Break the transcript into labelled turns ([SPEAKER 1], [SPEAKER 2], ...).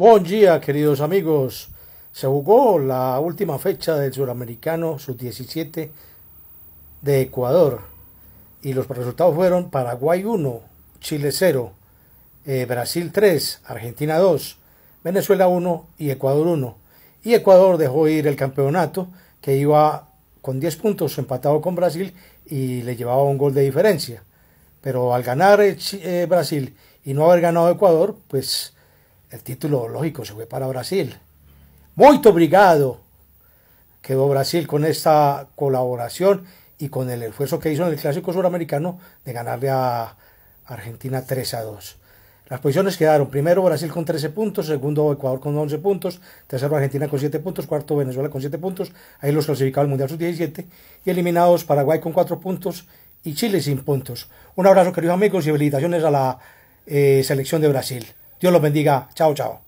[SPEAKER 1] Buen día, queridos amigos. Se jugó la última fecha del Suramericano Sub-17 de Ecuador y los resultados fueron Paraguay 1, Chile 0, eh, Brasil 3, Argentina 2, Venezuela 1 y Ecuador 1. Y Ecuador dejó ir el campeonato que iba con 10 puntos empatado con Brasil y le llevaba un gol de diferencia. Pero al ganar eh, Brasil y no haber ganado Ecuador, pues el título, lógico, se fue para Brasil. Muy obrigado. Quedó Brasil con esta colaboración y con el esfuerzo que hizo en el Clásico Suramericano de ganarle a Argentina 3 a 2. Las posiciones quedaron primero Brasil con 13 puntos, segundo Ecuador con 11 puntos, tercero Argentina con 7 puntos, cuarto Venezuela con 7 puntos, ahí los clasificados al Mundial Sub-17 y eliminados Paraguay con 4 puntos y Chile sin puntos. Un abrazo queridos amigos y felicitaciones a la eh, selección de Brasil. Dios los bendiga. Chao, chao.